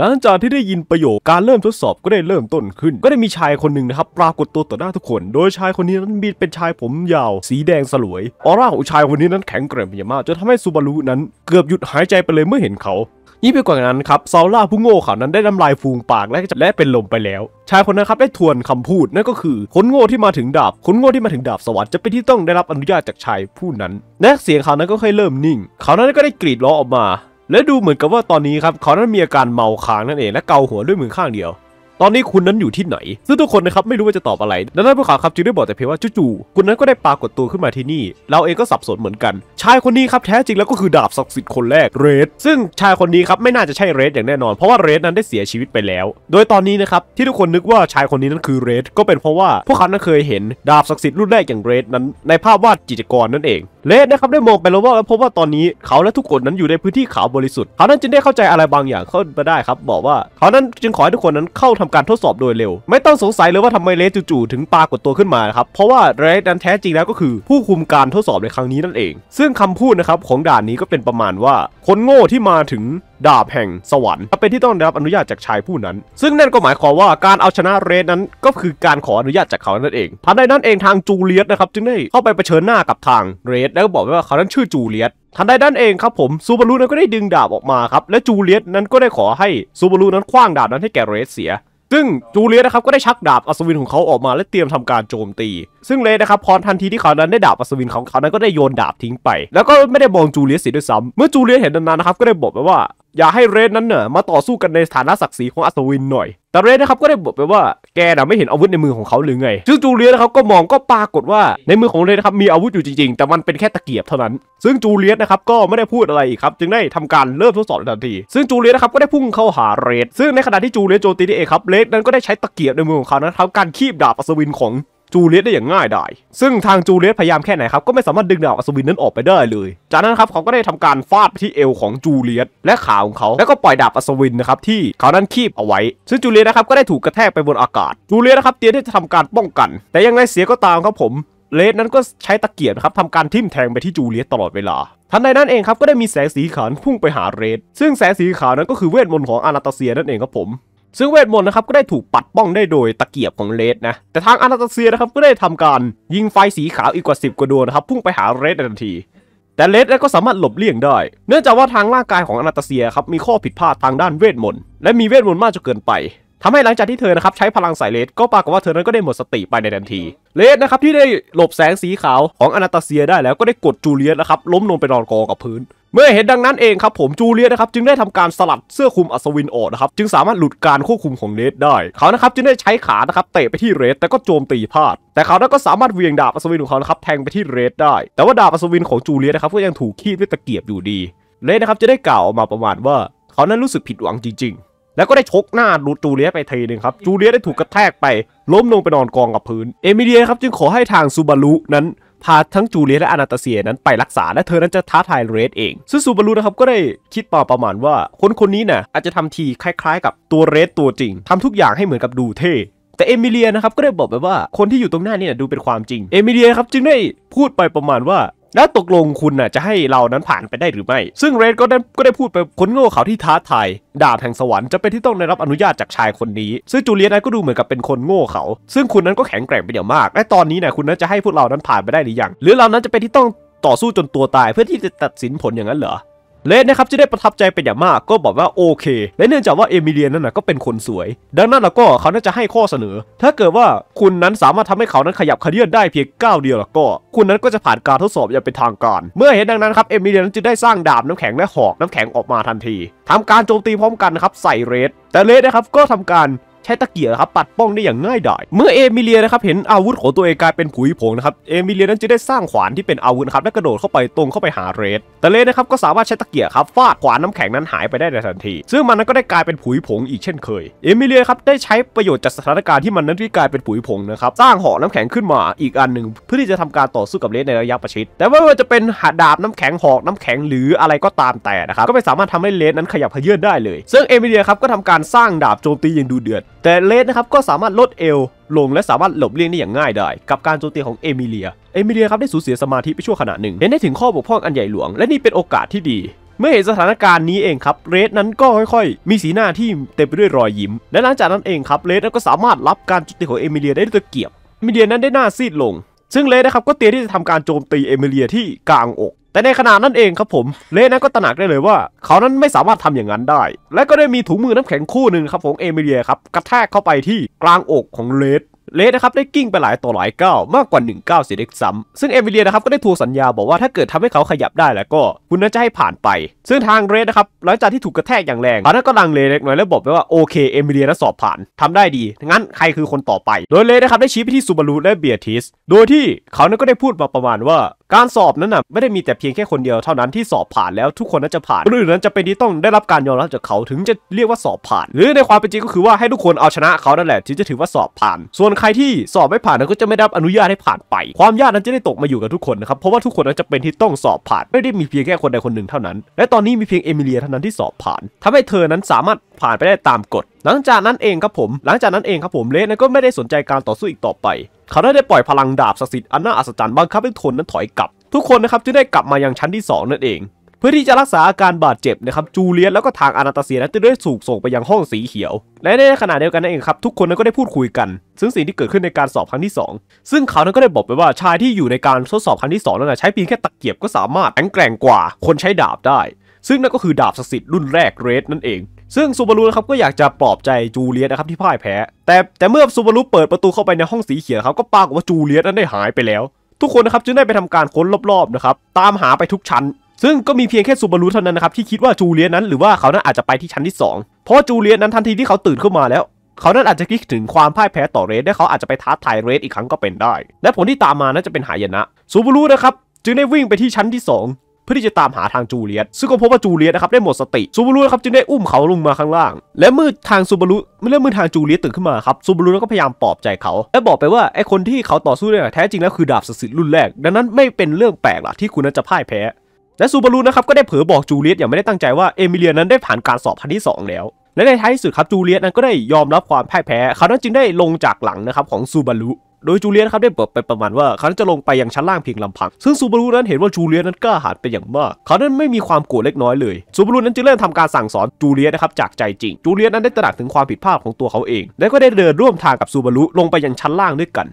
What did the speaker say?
หลังจากที่ได้ยินประโยคการเริ่มทดสอบก็ได้เริ่มต้นขึ้น ก็ได้มีชายคนหนึ่งนะครับปรากฏตัวต่อหน้าทุกคน โดยชายคนนี้นั้นมีเป็นชายผมยาวสีแดงสลวยออร่าของชายคนนี้นั้นแข็งแกร่งเป็นอย่างมากจนทำให้ซูบารุนั้นเกือบหยุดหายใจไปเลยเมื่อเห็นเขายิ่งไปกว่านั้นครับซาล่าผู้โง่เขานั้นได้ดำลายฟูงปากและและเป็นลมไปแล้ว ชายคนนั้นครับได้ทวนคำพูดนั่นก็คือคนโง่ที่มาถึงดาบคนโง่ที่มาถึงดาบสวัสดิ์จะเป็นที่ต้องได้รับอนุญาตจากชายผู้นั้น และเสียงเขานั้นก็ค่อยเริ่มนิ่งเขานั้นก็ได้กรีดร้องออกมาและดูเหมือนกับว่าตอนนี้ครับเขานั้นมีอาการเมาค้างนั่นเองและเกาหัวด้วยมือข้างเดียว ตอนนี้คุณนั้นอยู่ที่ไหน ซึ่งทุกคนนะครับไม่รู้ว่าจะตอบอะไรดังนั้นพวกเขาครับจึงได้บอกแต่เพียงว่าจู่ๆคุณนั้นก็ได้ปรากฏตัวขึ้นมาที่นี่เราเองก็สับสนเหมือนกัน ชายคนนี้ครับแท้จริงแล้วก็คือดาบศักดิ์สิทธิ์คนแรกเรดซึ่งชายคนนี้ครับไม่น่าจะใช่เรดอย่างแน่นอนเพราะว่าเรดนั้นได้เสียชีวิตไปแล้ว โดยตอนนี้นะครับที่ทุกคนนึกว่าชายคนนี้นั้นคือเรดก็เป็นเพราะว่า พวกเขานนเคยเห็นดาบศักดิ์สิทธิ์รุ่นแรกอย่างเรดนั้นในภาพวาดจิตรกรนั่นเองเลดนะครับได้มองไปรอบๆแล้วพบว่าตอนนี้เขาและทุกคนนั้นอยู่ในพื้นที่ขาวบริสุทธิ์เขานั้นจึงได้เข้าใจอะไรบางอย่างเข้ามาได้ครับ บอกว่าเขานั้นจึงขอให้ทุกคนนั้นเข้าทำการทดสอบโดยเร็ว ไม่ต้องสงสัยเลยว่าทำไมเลดจู่ๆถึงปากดตัวขึ้นมาครับเพราะว่าเลดนั้นแท้จริงแล้วก็คือผู้คุมการทดสอบในครั้งนี้นั่นเอง ซึ่งคำพูดนะครับของด่านนี้ก็เป็นประมาณว่า คนโง่ที่มาถึงดาบแห่งสวรรค์เป็นที่ต้องได้รับอนุญาตจากชายผู้นั้น ซึ่งนั่นก็หมายความว่าการเอาชนะเรดนั้นก็คือการขออนุญาตจากเขานั่นเอง ทันใดนั้นเองทางจูเลียสนะครับจึงได้เข้าไปเผชิญหน้ากับทางเรดแล้วก็บอกว่าเขานั้นชื่อจูเลียส ทันใดนั้นเองครับผมซูบารุนั้นก็ได้ดึงดาบออกมาครับและจูเลียสนั้นก็ได้ขอให้ซูบารุนั้นคว้างดาบนั้นให้แก่เรดเสีย ซึ่งจูเลียสนะครับก็ได้ชักดาบอัศวินของเขาออกมาและเตรียมทำการโจมตี ซึ่งเลนะครับพอทันทีที่เขานั้นได้ดาบอัศวินของเขานั้นก็ได้โยนดาบทิ้งไป แล้วก็ไม่ได้มองจูเลียเสียด้วยซ้ำเมื่อจูเลียเห็นนั้นนะครับก็ได้บอกไปว่าอย่าให้เรดนั้นเน่ะมาต่อสู้กันในฐานะศักดิ์ศรีของอัศวินหน่อย แต่เรดนะครับก็ได้บอกไปว่าแกน่ะไม่เห็นอาวุธในมือของเขาหรือไง ซึ่งจูเลียนะครับก็มองก็ปรากฏว่าในมือของเรดนะครับมีอาวุธอยู่จริงๆ แต่มันเป็นแค่ตะเกียบเท่านั้น ซึ่งจูเลียสนะครับก็ไม่ได้พูดอะไรอีกครับ จึงได้ทำการเริ่มทดสอบทันที ซึ่งจูเลียสนะครับก็ได้พุ่งเข้าหาเรด ซึ่งในขณะที่จูเลียสโจมตีนี่เองครับเรดนั้นก็ได้ใช้ตะเกียบในมือของเขานะครับการคีบดาบอัศวินของจูเลียตได้อย่างง่ายดายซึ่งทางจูเลียตพยายามแค่ไหนครับก็ไม่สามารถดึงดาบอัศวินนั้นออกไปได้เลย จากนั้นครับเขาก็ได้ทำการฟาดไปที่เอวของจูเลียตและขาของเขา แล้วก็ปล่อยดาบอัศวินนะครับที่เขานั้นคีบเอาไว้ ซึ่งจูเลียตนะครับก็ได้ถูกกระแทกไปบนอากาศ จูเลียตนะครับเตรียมที่จะทำการป้องกัน แต่ยังไงเสียก็ตามครับผมเลสนั้นก็ใช้ตะเกียบนะครับทำการทิ่มแทงไปที่จูเลียตตลอดเวลา ทันใดนั้นเองครับก็ได้มีแสงสีขาวพุ่งไปหาเรด ซึ่งแสงสีขาวนั้นก็คือเวทมนต์ของอานาตาเซียนั่นเองครับผมซึ่งเวทมนต์นะครับก็ได้ถูกปัดป้องได้โดยตะเกียบของเลดนะแต่ทางอานาตาเซียนะครับก็ได้ทำการยิงไฟสีขาวอีกกว่า 10 กว่าดวงนะครับ พุ่งไปหาเลดในทันที แต่เลดก็สามารถหลบเลี่ยงได้ เนื่องจากว่าทางร่างกายของอนาตาเซียครับมีข้อผิดพลาดทางด้านเวทมนต์และมีเวทมนต์มากจนเกินไป ทำให้หลังจากที่เธอนะครับใช้พลังสายเลดก็ปรากฏว่าเธอนั้นก็ได้หมดสติไปในทันทีเลดนะครับที่ได้หลบแสงสีขาวของอนาตาเซียได้แล้วก็ได้กดจูเลียสนะครับล้มลงไปนอนกองกับพื้นเมื่อเห็นดังนั้นเองครับผมจูเลียนะครับจึงได้ทำการสลัดเสื้อคลุมอัศวินออกนะครับจึงสามารถหลุดการควบคุมของเนทได้เขานะครับจึงได้ใช้ขานะครับเตะไปที่เรทแต่ก็โจมตีพลาดแต่เขาก็สามารถเวียงดาบอัศวินของเขานะครับแทงไปที่เรทได้ แต่ว่าดาบอัศวินของจูเลียนะครับก็ยังถูกขีดด้วยตะเกียบอยู่ดีเรทนะครับจะได้กล่าวออกมาประมาณว่าเขานั้นรู้สึกผิดหวังจริง ๆ แล้วก็ได้ชกหน้าดูจูเลียไปทีหนึ่งครับจูเลียได้ถูกกระแทกไป ล้มลงไปนอนกองกับพื้นเอมิเดียครับจึงขอให้ทางซูบารุนั้นพาทั้งจูเลียและอนาตาเซีย นั้นไปรักษาและเธอนั้นจะท้าทายเรดเองซึ่งซูบารุนะครับก็ได้คิดปอประมาณว่าคนคนนี้นะ่ะอาจจะทำทีคล้าย ๆ กับตัวเรดตัวจริง ทำทุกอย่างให้เหมือนกับดูเท่แต่เอมิเลียนะครับก็ได้บอกไปว่าคนที่อยู่ตรงหน้านี่นะดูเป็นความจริงเอมิเลียครับจึงได้พูดไปประมาณว่าแล้วตกลงคุณน่ะจะให้เรานั้นผ่านไปได้หรือไม่ ซึ่งเรดก็ได้ก็ได้พูดไปคนโง่เขาที่ท้าทายดาบแห่งสวรรค์จะเป็นที่ต้องได้รับอนุญาตจากชายคนนี้ ซึ่งจูเลียนนั้นก็ดูเหมือนกับเป็นคนโง่เขา ซึ่งคุณนั้นก็แข็งแกร่งเป็นอย่างมาก และตอนนี้น่ะคุณนั้นจะให้พวกเรานั้นผ่านไปได้หรือยัง หรือเรานั้นจะเป็นที่ต้องต่อสู้จนตัวตายเพื่อที่จะตัดสินผลอย่างนั้นเหรอเลดนะครับที่ได้ประทับใจเป็นอย่างมากก็บอกว่าโอเค และเนื่องจากว่าเอมิเลียนนั้นนะก็เป็นคนสวย ดังนั้นเราก็เขาน่าจะให้ข้อเสนอ ถ้าเกิดว่าคุณนั้นสามารถทำให้เขานั้นขยับขยื่นได้เพียงก้าวเดียวแล้วก็ คุณนั้นก็จะผ่านการทดสอบอย่างเป็นทางการเมื่อเห็นดังนั้นครับเอมิเลียนนั้นจึงได้สร้างดาบน้ำแข็งและหอก น้ำแข็งออกมาทันทีทำการโจมตีพร้อมกันนะครับใส่เรดแต่เลดนะครับก็ทำการช้ตะเกียบครับปัดป้องได้อย่างง่ายดายเมื่อเอมิเลียนะครับเห็นอาวุธของตัวเองกลายเป็นผุยผงนะครับเอมิเลียนั้นจะได้สร้างขวานที่เป็นอาวุธครับและกระโดดเข้าไปตรงเข้าไปหาเรดแต่เรดนะครับก็สามารถใช้ตะเกียบครับฟาดขวานน้ำแข็งนั้นหายไปได้ในทันที ซึ่งมันนั้นก็ได้กลายเป็นผุยผง อีกเช่นเคยเอมิเลียครับได้ใช้ประโยชน์จากสถานการณ์ที่มันนั้นที่กลายเป็นผุยผงนะครับสร้างห่อน้ำแข็งขึ้นมาอีกอันหนึ่งเพื่อที่จะทำการต่อสู้กับเรดในระยะประชิดแต่ว่าจะเป็นหาดาบน้ำแข็งหอกน้ำแข็งหรืออะไรก็ตามแต่นะครับก็ไม่สามารถทำให้เรดนั้นขยับเพื่นได้เลยซึ่งเอมิเลียครับก็ทำการสร้างดาบโจมตีอย่างดูเดือดแต่เลสนะครับก็สามารถลดเอลลงและสามารถหลบเลี่ยงได้อย่างง่ายได้ กับการโจมตีของเอมิเลียเอมิเลียครับได้สูญเสียสมาธิไปชั่วขณะหนึ่งเห็นได้ถึงข้อบกพร่องอันใหญ่หลวงและนี่เป็นโอกาสที่ดี เมื่อเห็นสถานการณ์นี้เองครับเรสนั้นก็ค่อยๆ มีสีหน้าที่เต็มไปด้วยรอยยิ้ม และหลังจากนั้นเองครับเรสก็สามารถรับการโจมตีของเอมิเลียได้ด้วยตะเกียบเอมิเลียนั้นได้หน้าซีดลง ซึ่งเรสนะครับก็เตรียมที่จะทำการโจมตีเอมิเลียที่กลางอกแต่ในขณะนั้นเองครับผมเลนั้นก็ตระหนักได้เลยว่า เขานั้นไม่สามารถทำอย่างนั้นได้ และก็ได้มีถุงมือน้ำแข็งคู่หนึ่งครับ ของเอมิเลียครับ กระแทกเข้าไปที่กลางอกของเลดเลดนะครับได้กิ้งไปหลายต่อหลายก้าวมากกว่า1ก้าวเสียเด็กซ้ำ ซึ่งเอมิเลียนะครับก็ได้ทูลสัญญาบอกว่าถ้าเกิดทำให้เขาขยับได้แล้วก็คุณน่าจะให้ผ่านไป ซึ่งทางเรดนะครับหลังจากที่ถูกกระแทกอย่างแรงเขาก็ลังเลเล็กน้อยแล้วบอกไปว่าโอเคเอมิเลียนะสอบผ่านทำได้ดี งั้นใครคือคนต่อไปโดยเลดนะครับได้ชี้ไปที่ซูบารุและเบียทิสโดยที่เขานั้นก็ได้พูดมาประมาณว่าการสอบนั้นน่ะไม่ได้มีแต่เพียงแค่คนเดียวเท่านั้นที่สอบผ่านแล้วทุกคนนั้นจะผ่านคนอื่นนั้นจะเป็นที่ต้องได้รับการยอมรับจากเขาถึงจะเรียกว่าสอบผ่าน หรือในความเป็นจริงก็คือว่าให้ทุกคนเอาชนะเขานั่นแหละถึงจะถือว่าสอบผ่าน ส่วนใครที่สอบไม่ผ่านนั้นก็จะไม่ได้รับอนุญาตให้ผ่านไป ความยากนั้นจะได้ตกมาอยู่กับทุกคนนะครับเพราะว่าทุกคนนั้นจะเป็นที่ต้องสอบผ่าน ไม่ได้มีเพียงแค่คนใดคนหนึ่งเท่านั้นและตอนนี้มีเพียงเอมิเลียเท่านั้นที่สอบผ่านทำให้เธอนั้นสามารถผ่านไปได้ตามกฎหลังจากนั้นเองครับผมหลังจากนั้นเองครับผมเลสก็ไม่ได้สนใจการต่อสู้อีกต่อไปเขาได้ได้ปล่อยพลังดาบศักดิ์สิทธิ์อันน่าอัศจรรย์บังคับให้ทนนั้นถอยกลับทุกคนนะครับจึงได้กลับมายังชั้นที่2นั่นเอง เพื่อที่จะรักษาอาการบาดเจ็บนะครับจูเลียนแล้วก็ทางอนาตาเซียนั้นได้สูกส่งไปยังห้องสีเขียว และในขณะเดียวกันนั่นเองครับ ทุกคนนั้นก็ได้พูดคุยกันซึ่งสิ่งที่เกิดขึ้นในการสอบครั้งที่2ซึ่งเขานั้นก็ได้บอกไปว่าชายที่อยู่ในการทดสอบครั้งที่2นั้นใช้เพียงแค่ตะเกียบก็สามารถแข็งแกร่งกว่าคนใช้ดาบได้ ซึ่งนั่นก็คือดาบศักดิ์สิทธิ์รุ่นแรกเรดนั่นเองซึ่งซูบารุนะครับก็อยากจะปลอบใจจูเลียตนะครับที่พ่ายแพ้ แต่แต่เมื่อซูบารุเปิดประตูเข้าไปในห้องสีเขียวครับก็ปรากฏว่าจูเลียตนั้นได้หายไปแล้ว ทุกคนนะครับจึงได้ไปทำการค้นรอบๆนะครับตามหาไปทุกชั้นซึ่งก็มีเพียงแค่ซูบารุเท่านั้นนะครับที่คิดว่าจูเลียตนั้นหรือว่าเขานั้นอาจจะไปที่ชั้นที่ 2 เพราะจูเลียตนั้นทันทีที่เขาตื่นขึ้นมาแล้ว เขานั้นอาจจะคิดถึงความพ่ายแพ้ต่อเรสและเขาอาจจะไปท้าทายเรสอีกครั้งก็เป็นได้ และผลที่ตามมานั้นจะเป็นหายนะซูบารุนะครับจึงได้วิ่งไปที่ชั้นที่ 2พื่อที่จะตามหาทางจูเลียตซึ่งก็พบว่าจูเลียตนะครับได้หมดสติซูบารุนะครับจึงได้อุ้มเขาลงมาข้างล่าง และมือทางซูบารุเมื่อ้มือทางจูเลียตตื่นขึ้นมาครับซูบารุก็พยายามปลอบใจเขาและบอกไปว่าไอ้คนที่เขาต่อสู้เนี่ยแท้จริงแล้ว คือดาบั์สิทธิ์รุ่นแรก ดังนั้นไม่เป็นเรื่องแปลกล่ะที่คุณนั้นจะพ่ายแพ้ และซูบารุนะครับก็ได้เผลอบอกจูเลียตอย่างไม่ได้ตั้งใจว่าเอมิเลียนั้นได้ผ่านการสอบครั้งที่2 แล้ว และในท้ายที่สุดครับจูเลียตนั้นก็ได้ยอมรับความพ่ายแพ้เขานั้นจึงได้ลงจากหลังนะครับของซูบารุโดยจูเลียนครับได้บอกไปประมาณว่าเขาจะลงไปยังชั้นล่างเพียงลำพัง ซึ่งซูบารุนั้นเห็นว่าจูเลียนนั้นกล้าหาญเป็นอย่างมาก เขานั้นไม่มีความโกรธเล็กน้อยเลย ซูบารุนั้นจึงเริ่มทำการสั่งสอนจูเลียนนะครับจากใจจริง จูเลียนนั้นได้ตระหนักถึงความผิดพลาดของตัวเขาเอง และก็ได้เดินร่วมทางกับซูบารุลงไปยังชั้นล่างด้วยกัน